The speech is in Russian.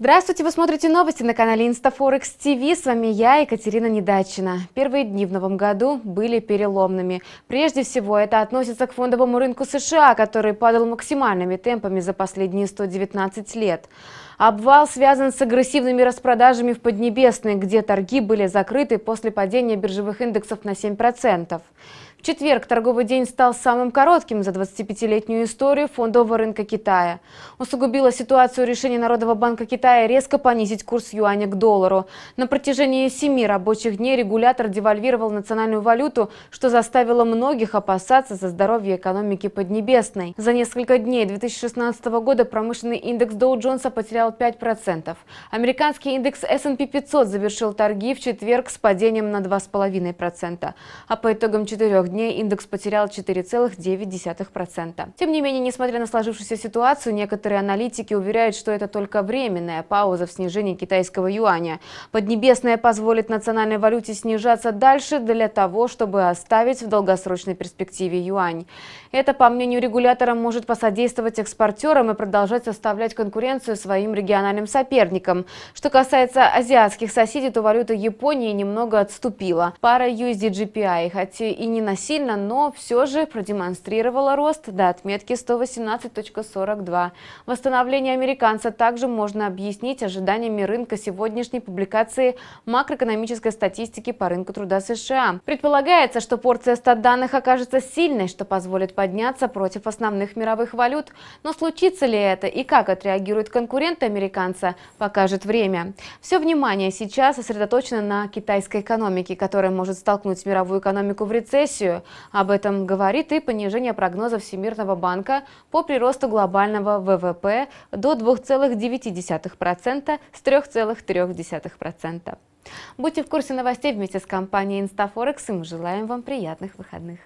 Здравствуйте, вы смотрите новости на канале InstaForex TV. С вами я, Екатерина Недачина. Первые дни в новом году были переломными. Прежде всего, это относится к фондовому рынку США, который падал максимальными темпами за последние 119 лет. Обвал связан с агрессивными распродажами в Поднебесной, где торги были закрыты после падения биржевых индексов на 7%. В четверг торговый день стал самым коротким за 25-летнюю историю фондового рынка Китая. Усугубило ситуацию решение Народного банка Китая резко понизить курс юаня к доллару. На протяжении семи рабочих дней регулятор девальвировал национальную валюту, что заставило многих опасаться за здоровье экономики Поднебесной. За несколько дней 2016 года промышленный индекс Доу Джонса потерял составлял 5%. Американский индекс S&P 500 завершил торги в четверг с падением на 2,5%, а по итогам четырех дней индекс потерял 4,9%. Тем не менее, несмотря на сложившуюся ситуацию, некоторые аналитики уверяют, что это только временная пауза в снижении китайского юаня. Поднебесная позволит национальной валюте снижаться дальше для того, чтобы оставить в долгосрочной перспективе юань. Это, по мнению регулятора, может посодействовать экспортерам и продолжать составлять конкуренцию своим региональным соперникам. Что касается азиатских соседей, то валюта Японии немного отступила. Пара USD-GPI, хоть и не насильно, но все же продемонстрировала рост до отметки 118.42. Восстановление американца также можно объяснить ожиданиями рынка сегодняшней публикации макроэкономической статистики по рынку труда США. Предполагается, что порция стат данных окажется сильной, что позволит подняться против основных мировых валют. Но случится ли это и как отреагируют конкуренты, американца покажет время. Все внимание сейчас сосредоточено на китайской экономике, которая может столкнуть мировую экономику в рецессию. Об этом говорит и понижение прогноза Всемирного банка по приросту глобального ВВП до 2,9% с 3,3%. Будьте в курсе новостей вместе с компанией InstaForex и мы желаем вам приятных выходных.